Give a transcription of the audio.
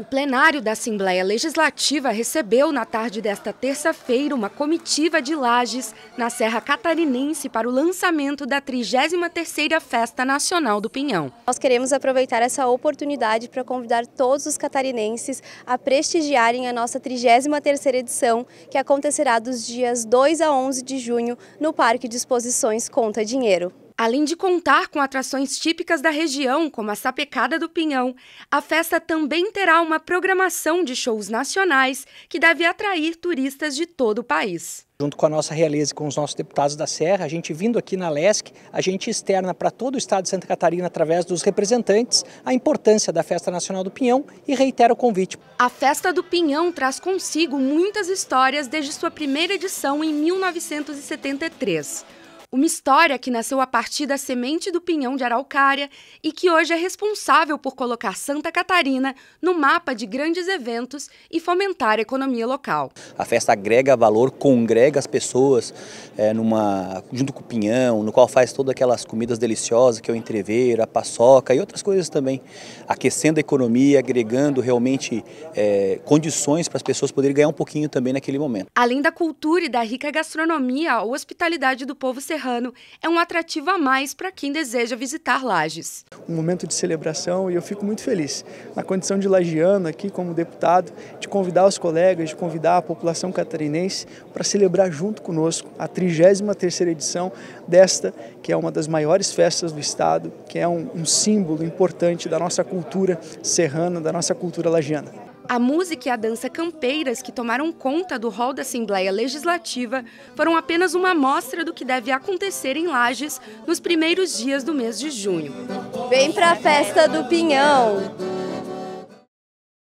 O plenário da Assembleia Legislativa recebeu na tarde desta terça-feira uma comitiva de lajes na Serra Catarinense para o lançamento da 33ª Festa Nacional do Pinhão. Nós queremos aproveitar essa oportunidade para convidar todos os catarinenses a prestigiarem a nossa 33ª edição, que acontecerá dos dias 2 a 11 de junho no Parque de Exposições Conta Dinheiro. Além de contar com atrações típicas da região, como a Sapecada do Pinhão, a festa também terá uma programação de shows nacionais que deve atrair turistas de todo o país. Junto com a nossa realeza e com os nossos deputados da Serra, a gente vindo aqui na LESC, a gente externa para todo o estado de Santa Catarina, através dos representantes, a importância da Festa Nacional do Pinhão e reitera o convite. A Festa do Pinhão traz consigo muitas histórias desde sua primeira edição em 1973. Uma história que nasceu a partir da semente do pinhão de araucária e que hoje é responsável por colocar Santa Catarina no mapa de grandes eventos e fomentar a economia local. A festa agrega valor, congrega as pessoas é, numa, junto com o pinhão, no qual faz todas aquelas comidas deliciosas, que é o entreveiro, a paçoca e outras coisas também, aquecendo a economia, agregando realmente é, condições para as pessoas poderem ganhar um pouquinho também naquele momento. Além da cultura e da rica gastronomia, a hospitalidade do povo ser serrano é um atrativo a mais para quem deseja visitar Lages. Um momento de celebração e eu fico muito feliz, na condição de lagiano aqui como deputado, de convidar os colegas, de convidar a população catarinense para celebrar junto conosco a 33ª edição desta, que é uma das maiores festas do Estado, que é um, um símbolo importante da nossa cultura serrana, da nossa cultura lagiana. A música e a dança campeiras que tomaram conta do hall da Assembleia Legislativa foram apenas uma amostra do que deve acontecer em Lages nos primeiros dias do mês de junho. Vem pra festa do Pinhão!